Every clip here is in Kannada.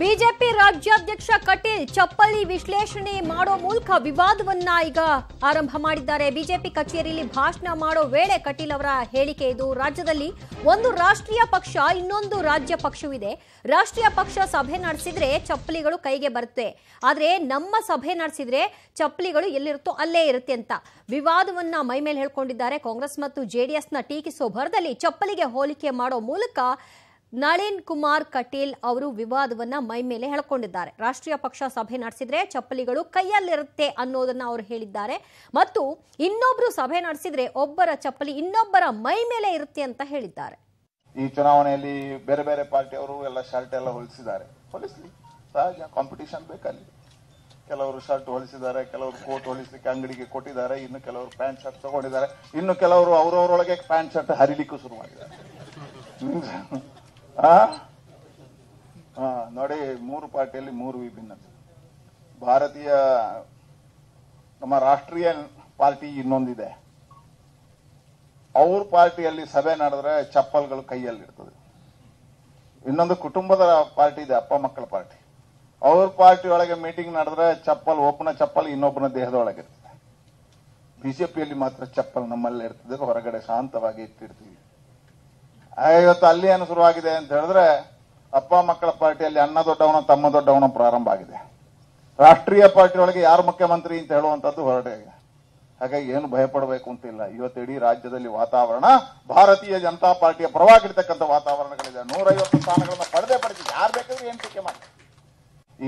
ಬಿಜೆಪಿ ರಾಜ್ಯಾಧ್ಯಕ್ಷ ಕಟೀಲ್ ಚಪ್ಪಲಿ ವಿಶ್ಲೇಷಣೆ ಮಾಡೋ ಮೂಲಕ ವಿವಾದವನ್ನ ಈಗ ಆರಂಭ ಮಾಡಿದ್ದಾರೆ ಬಿಜೆಪಿ ಕಚೇರಿಯಲ್ಲಿ ಭಾಷಣ ಮಾಡೋ ವೇಳೆ ಕಟೀಲ್ ಅವರ ಹೇಳಿಕೆ ಇದು ರಾಜ್ಯದಲ್ಲಿ ಒಂದು ರಾಷ್ಟ್ರೀಯ ಪಕ್ಷ ಇನ್ನೊಂದು ರಾಜ್ಯ ಪಕ್ಷವಿದೆ ರಾಷ್ಟ್ರೀಯ ಪಕ್ಷ ಸಭೆ ನಡೆಸಿದ್ರೆ ಚಪ್ಪಲಿಗಳು ಕೈಗೆ ಬರುತ್ತೆ ಆದ್ರೆ ನಮ್ಮ ಸಭೆ ನಡೆಸಿದ್ರೆ ಚಪ್ಪಲಿಗಳು ಎಲ್ಲಿರುತ್ತೋ ಅಲ್ಲೇ ಇರುತ್ತೆ ಅಂತ ವಿವಾದವನ್ನ ಮೈಮೇಲೆ ಹೇಳ್ಕೊಂಡಿದ್ದಾರೆ ಕಾಂಗ್ರೆಸ್ ಮತ್ತು ಜೆಡಿಎಸ್ನ ಟೀಕಿಸೋ ಭರದಲ್ಲಿ ಚಪ್ಪಲಿಗೆ ಹೋಲಿಕೆ ಮಾಡೋ ಮೂಲಕ ನಳಿನ್ ಕುಮಾರ್ ಕಟೀಲ್ ಅವರು ವಿವಾದವನ್ನ ಮೈ ಮೇಲೆ ಹೇಳ್ಕೊಂಡಿದ್ದಾರೆ ರಾಷ್ಟ್ರೀಯ ಪಕ್ಷ ಸಭೆ ನಡೆಸಿದ್ರೆ ಚಪ್ಪಲಿಗಳು ಕೈಯಲ್ಲಿರುತ್ತೆ ಅನ್ನೋದನ್ನ ಅವರು ಹೇಳಿದ್ದಾರೆ ಮತ್ತು ಇನ್ನೊಬ್ರು ಸಭೆ ನಡೆಸಿದ್ರೆ ಒಬ್ಬರ ಚಪ್ಪಲಿ ಇನ್ನೊಬ್ಬರ ಮೈ ಮೇಲೆ ಇರುತ್ತೆ ಅಂತ ಹೇಳಿದ್ದಾರೆ ಈ ಚುನಾವಣೆಯಲ್ಲಿ ಬೇರೆ ಬೇರೆ ಪಾರ್ಟಿಯವರು ಎಲ್ಲ ಶರ್ಟ್ ಎಲ್ಲ ಹೊಲಿಸಿದ್ದಾರೆ ಹೊಲಿಸ್ಲಿ ಸಹಜ ಕಾಂಪಿಟೇಷನ್ ಬೇಕಲ್ಲಿ ಕೆಲವರು ಶರ್ಟ್ ಹೊಲಿಸಿದ್ದಾರೆ ಕೆಲವರು ಕೋಟ್ ಹೊಲಿಸಲಿಕ್ಕೆ ಅಂಗಡಿಗೆ ಕೊಟ್ಟಿದ್ದಾರೆ ಇನ್ನು ಕೆಲವರು ಪ್ಯಾಂಟ್ ಶರ್ಟ್ ತಗೊಂಡಿದ್ದಾರೆ ಇನ್ನು ಕೆಲವರು ಅವರವರೊಳಗೆ ಪ್ಯಾಂಟ್ ಶರ್ಟ್ ಹರಿಲಿಕ್ಕೂ ಶುರು ಮಾಡಿದ್ದಾರೆ ನೋಡಿ ಮೂರು ಪಾರ್ಟಿಯಲ್ಲಿ ಮೂರು ವಿಭಿನ್ನ ಭಾರತೀಯ ನಮ್ಮ ರಾಷ್ಟ್ರೀಯ ಪಾರ್ಟಿ ಇನ್ನೊಂದಿದೆ ಅವ್ರ ಪಾರ್ಟಿಯಲ್ಲಿ ಸಭೆ ನಡೆದ್ರೆ ಚಪ್ಪಲ್ಗಳು ಕೈಯಲ್ಲಿರ್ತದೆ ಇನ್ನೊಂದು ಕುಟುಂಬದ ಪಾರ್ಟಿ ಇದೆ ಅಪ್ಪ ಮಕ್ಕಳ ಪಾರ್ಟಿ ಅವ್ರ ಪಾರ್ಟಿ ಒಳಗೆ ಮೀಟಿಂಗ್ ನಡೆದ್ರೆ ಚಪ್ಪಲ್ ಒಬ್ಬನ ಚಪ್ಪಲ್ ಇನ್ನೊಬ್ಬನ ದೇಹದೊಳಗಿರ್ತದೆ ಬಿಜೆಪಿಯಲ್ಲಿ ಮಾತ್ರ ಚಪ್ಪಲ್ ನಮ್ಮಲ್ಲಿ ಇರ್ತದೆ ಹೊರಗಡೆ ಶಾಂತವಾಗಿ ಇಟ್ಟಿರ್ತೀವಿ ಇವತ್ತು ಅಲ್ಲಿ ಏನು ಶುರುವಾಗಿದೆ ಅಂತ ಹೇಳಿದ್ರೆ ಅಪ್ಪ ಮಕ್ಕಳ ಪಾರ್ಟಿಯಲ್ಲಿ ಅಣ್ಣ ದೊಡ್ಡವನ ತಮ್ಮ ದೊಡ್ಡವನ ಪ್ರಾರಂಭ ಆಗಿದೆ ರಾಷ್ಟ್ರೀಯ ಪಾರ್ಟಿ ಒಳಗೆ ಯಾರು ಮುಖ್ಯಮಂತ್ರಿ ಅಂತ ಹೇಳುವಂಥದ್ದು ಹೊರಟಾಗಿದೆ ಹಾಗಾಗಿ ಏನು ಭಯಪಡಬೇಕು ಅಂತಿಲ್ಲ ಇವತ್ತು ಇಡೀ ರಾಜ್ಯದಲ್ಲಿ ವಾತಾವರಣ ಭಾರತೀಯ ಜನತಾ ಪಾರ್ಟಿಯ ಪರವಾಗಿರ್ತಕ್ಕಂಥ ವಾತಾವರಣಗಳಿದೆ ನೂರೈವತ್ತು ಸ್ಥಾನಗಳನ್ನು ಪಡೆದೇ ಪಡೆದಿದೆ ಯಾರು ಬೇಕಾದ್ರೂ ಏನು ಟೀಕೆ ಮಾಡಿ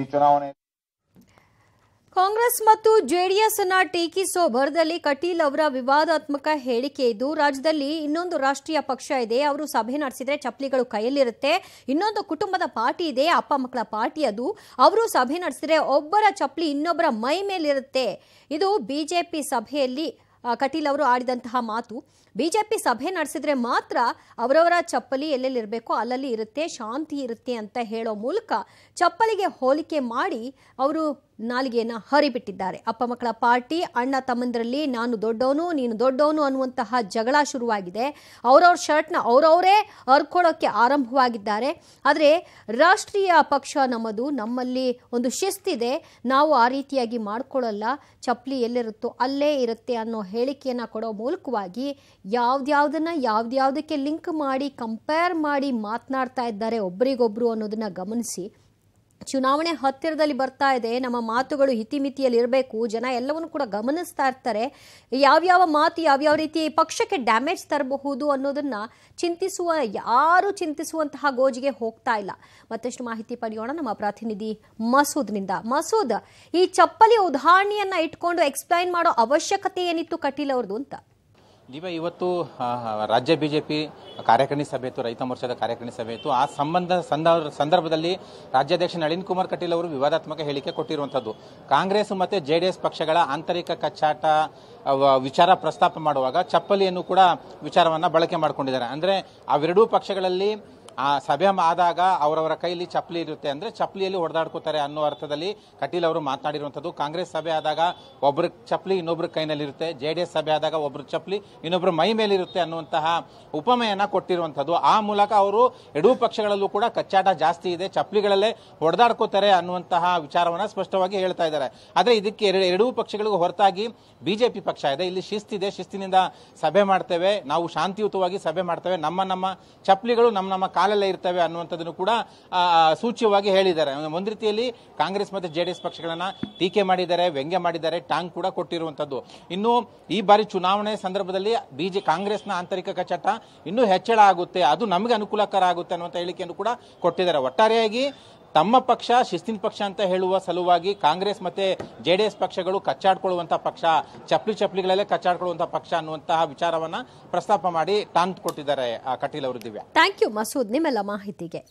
ಈ ಚುನಾವಣೆ ಕಾಂಗ್ರೆಸ್ ಮತ್ತು ಜೆಡಿಎಸ್ ಅನ್ನ ಟೀಕಿಸೋ ಭರದಲ್ಲಿ ಕಟೀಲ್ ಅವರ ವಿವಾದಾತ್ಮಕ ಹೇಳಿಕೆ ಇದ್ದು ರಾಜ್ಯದಲ್ಲಿ ಇನ್ನೊಂದು ರಾಷ್ಟ್ರೀಯ ಪಕ್ಷ ಇದೆ ಅವರು ಸಭೆ ನಡೆಸಿದ್ರೆ ಚಪ್ಪಲಿಗಳು ಕೈಯಲ್ಲಿರುತ್ತೆ ಇನ್ನೊಂದು ಕುಟುಂಬದ ಪಾರ್ಟಿ ಇದೆ ಅಪ್ಪ ಮಕ್ಕಳ ಪಾರ್ಟಿ ಅದು ಅವರು ಸಭೆ ನಡೆಸಿದ್ರೆ ಒಬ್ಬರ ಚಪ್ಪಲಿ ಇನ್ನೊಬ್ಬರ ಮೈ ಮೇಲಿರುತ್ತೆ ಇದು ಬಿಜೆಪಿ ಸಭೆಯಲ್ಲಿ ಕಟೀಲ್ ಅವರು ಆಡಿದಂತಹ ಮಾತು ಬಿಜೆಪಿ ಸಭೆ ನಡೆಸಿದ್ರೆ ಮಾತ್ರ ಅವರವರ ಚಪ್ಪಲಿ ಎಲ್ಲೆಲ್ಲಿ ಅಲ್ಲಲ್ಲಿ ಇರುತ್ತೆ ಶಾಂತಿ ಇರುತ್ತೆ ಅಂತ ಹೇಳೋ ಮೂಲಕ ಚಪ್ಪಲಿಗೆ ಹೋಲಿಕೆ ಮಾಡಿ ಅವರು ನಾಲಿಗೆಯನ್ನು ಹರಿಬಿಟ್ಟಿದ್ದಾರೆ ಅಪ್ಪ ಮಕ್ಕಳ ಪಾರ್ಟಿ ಅಣ್ಣ ತಮ್ಮಂದರಲ್ಲಿ ನಾನು ದೊಡ್ಡವನು ನೀನು ದೊಡ್ಡವನು ಅನ್ನುವಂತಹ ಜಗಳ ಶುರುವಾಗಿದೆ ಅವರವ್ರ ಶರ್ಟ್ನ ಅವರವರೇ ಹರ್ಕೊಳ್ಳೋಕ್ಕೆ ಆರಂಭವಾಗಿದ್ದಾರೆ ಆದರೆ ರಾಷ್ಟ್ರೀಯ ಪಕ್ಷ ನಮ್ಮದು ನಮ್ಮಲ್ಲಿ ಒಂದು ಶಿಸ್ತಿದೆ ನಾವು ಆ ರೀತಿಯಾಗಿ ಮಾಡ್ಕೊಳ್ಳಲ್ಲ ಚಪ್ಪಲಿ ಎಲ್ಲಿರುತ್ತೋ ಅಲ್ಲೇ ಇರುತ್ತೆ ಅನ್ನೋ ಹೇಳಿಕೆಯನ್ನು ಕೊಡೋ ಮೂಲಕವಾಗಿ ಯಾವ್ದ್ಯಾವುದನ್ನು ಯಾವ್ದ್ಯಾವುದಕ್ಕೆ ಲಿಂಕ್ ಮಾಡಿ ಕಂಪೇರ್ ಮಾಡಿ ಮಾತನಾಡ್ತಾ ಇದ್ದಾರೆ ಒಬ್ರಿಗೊಬ್ರು ಅನ್ನೋದನ್ನು ಗಮನಿಸಿ ಚುನಾವಣೆ ಹತ್ತಿರದಲ್ಲಿ ಬರ್ತಾ ಇದೆ ನಮ್ಮ ಮಾತುಗಳು ಇರಬೇಕು ಜನ ಎಲ್ಲವನ್ನು ಕೂಡ ಗಮನಿಸ್ತಾ ಇರ್ತಾರೆ ಯಾವ್ಯಾವ ಮಾತು ಯಾವ್ಯಾವ ರೀತಿ ಪಕ್ಷಕ್ಕೆ ಡ್ಯಾಮೇಜ್ ತರಬಹುದು ಅನ್ನೋದನ್ನ ಚಿಂತಿಸುವ ಯಾರು ಚಿಂತಿಸುವಂತಹ ಗೋಜಿಗೆ ಹೋಗ್ತಾ ಇಲ್ಲ ಮತ್ತಷ್ಟು ಮಾಹಿತಿ ಪಡೆಯೋಣ ನಮ್ಮ ಪ್ರತಿನಿಧಿ ಮಸೂದ್ನಿಂದ ಮಸೂದ್ ಈ ಚಪ್ಪಲಿ ಉದಾಹರಣೆಯನ್ನ ಇಟ್ಕೊಂಡು ಎಕ್ಸ್ಪ್ಲೈನ್ ಮಾಡೋ ಅವಶ್ಯಕತೆ ಏನಿತ್ತು ಕಟೀಲ್ ಅವ್ರದ್ದು ಅಂತ ದಿವ್ಯ ಇವತ್ತು ರಾಜ್ಯ ಬಿಜೆಪಿ ಕಾರ್ಯಕಾರಿಣಿ ಸಭೆ ಇತ್ತು ರೈತ ಮೋರ್ಚಾದ ಕಾರ್ಯಕಾರಿಣಿ ಸಭೆ ಇತ್ತು ಆ ಸಂಬಂಧ ಸಂದರ್ಭದಲ್ಲಿ ರಾಜ್ಯಾಧ್ಯಕ್ಷ ನಳಿನ್ ಕುಮಾರ್ ಕಟೀಲ್ ಅವರು ವಿವಾದಾತ್ಮಕ ಹೇಳಿಕೆ ಕೊಟ್ಟಿರುವಂಥದ್ದು ಕಾಂಗ್ರೆಸ್ ಮತ್ತು ಜೆ ಡಿ ಎಸ್ ಪಕ್ಷಗಳ ಆಂತರಿಕ ಕಚ್ಚಾಟ ವಿಚಾರ ಪ್ರಸ್ತಾಪ ಮಾಡುವಾಗ ಚಪ್ಪಲಿಯನ್ನು ಕೂಡ ವಿಚಾರವನ್ನು ಬಳಕೆ ಮಾಡಿಕೊಂಡಿದ್ದಾರೆ ಅಂದರೆ ಅವೆರಡೂ ಪಕ್ಷಗಳಲ್ಲಿ ಆ ಸಭೆ ಆದಾಗ ಅವರವರ ಕೈಯಲ್ಲಿ ಚಪ್ಪಲಿ ಇರುತ್ತೆ ಅಂದರೆ ಚಪ್ಪಲಿಯಲ್ಲಿ ಹೊಡೆದಾಡ್ಕೋತಾರೆ ಅನ್ನೋ ಅರ್ಥದಲ್ಲಿ ಕಟೀಲ್ ಅವರು ಮಾತನಾಡಿರುವಂಥದ್ದು ಕಾಂಗ್ರೆಸ್ ಸಭೆ ಆದಾಗ ಒಬ್ಬರ ಚಪ್ಪಲಿ ಇನ್ನೊಬ್ಬರ ಕೈನಲ್ಲಿರುತ್ತೆ ಜೆ ಡಿ ಎಸ್ ಸಭೆ ಆದಾಗ ಒಬ್ಬರ ಚಪ್ಪಲಿ ಇನ್ನೊಬ್ಬರ ಮೈ ಮೇಲಿರುತ್ತೆ ಅನ್ನುವಂತಹ ಉಪಮೆಯನ್ನು ಕೊಟ್ಟಿರುವಂಥದ್ದು ಆ ಮೂಲಕ ಅವರು ಎರಡೂ ಪಕ್ಷಗಳಲ್ಲೂ ಕೂಡ ಕಚ್ಚಾಟ ಜಾಸ್ತಿ ಇದೆ ಚಪ್ಪಲಿಗಳಲ್ಲೇ ಹೊಡೆದಾಡ್ಕೋತಾರೆ ಅನ್ನುವಂತಹ ವಿಚಾರವನ್ನು ಸ್ಪಷ್ಟವಾಗಿ ಹೇಳ್ತಾ ಇದ್ದಾರೆ ಆದರೆ ಇದಕ್ಕೆ ಎರಡೂ ಪಕ್ಷಗಳಿಗೂ ಹೊರತಾಗಿ ಬಿಜೆಪಿ ಪಕ್ಷ ಇದೆ ಇಲ್ಲಿ ಶಿಸ್ತಿದೆ ಶಿಸ್ತಿನಿಂದ ಸಭೆ ಮಾಡ್ತೇವೆ ನಾವು ಶಾಂತಿಯುತವಾಗಿ ಸಭೆ ಮಾಡ್ತೇವೆ ನಮ್ಮ ನಮ್ಮ ಚಪ್ಪಲಿಗಳು ನಮ್ಮ ನಮ್ಮ ಕಾಲ ಇರ್ತವೆ ಅನ್ನುವಂಥದ್ದನ್ನು ಕೂಡ ಸೂಚ್ಯವಾಗಿ ಹೇಳಿದ್ದಾರೆ ಒಂದು ರೀತಿಯಲ್ಲಿ ಕಾಂಗ್ರೆಸ್ ಮತ್ತು ಜೆ ಪಕ್ಷಗಳನ್ನ ಟೀಕೆ ಮಾಡಿದ್ದಾರೆ ವ್ಯಂಗ್ಯ ಮಾಡಿದ್ದಾರೆ ಟಾಂಗ್ ಕೂಡ ಕೊಟ್ಟಿರುವಂಥದ್ದು ಇನ್ನು ಈ ಬಾರಿ ಚುನಾವಣೆ ಸಂದರ್ಭದಲ್ಲಿ ಬಿಜೆ ಕಾಂಗ್ರೆಸ್ನ ಆಂತರಿಕ ಕಚಟ ಇನ್ನೂ ಹೆಚ್ಚಳ ಆಗುತ್ತೆ ಅದು ನಮಗೆ ಅನುಕೂಲಕರ ಆಗುತ್ತೆ ಅನ್ನುವಂಥ ಹೇಳಿಕೆಯನ್ನು ಕೂಡ ಕೊಟ್ಟಿದ್ದಾರೆ ಒಟ್ಟಾರೆಯಾಗಿ ತಮ್ಮ ಪಕ್ಷ ಶಿಸ್ತಿನ ಪಕ್ಷ ಅಂತ ಹೇಳುವ ಸಲುವಾಗಿ ಕಾಂಗ್ರೆಸ್ ಮತ್ತೆ ಜೆ ಡಿ ಎಸ್ ಪಕ್ಷಗಳು ಕಚ್ಚಾಡ್ಕೊಳ್ಳುವಂತಹ ಪಕ್ಷ ಚಪ್ಪಲಿ ಚಪ್ಪಲಿಗಳಲ್ಲೇ ಕಚ್ಚಾಡ್ಕೊಳ್ಳುವಂತಹ ಪಕ್ಷ ಅನ್ನುವಂತಹ ವಿಚಾರವನ್ನ ಪ್ರಸ್ತಾಪ ಮಾಡಿ ಟಾಂತ್ ಕೊಟ್ಟಿದ್ದಾರೆ ಕಟೀಲ್ ಅವರು ದಿವ್ಯಾ ಥ್ಯಾಂಕ್ ಯು ಮಸೂದ್ ನಿಮ್ಮೆಲ್ಲ ಮಾಹಿತಿಗೆ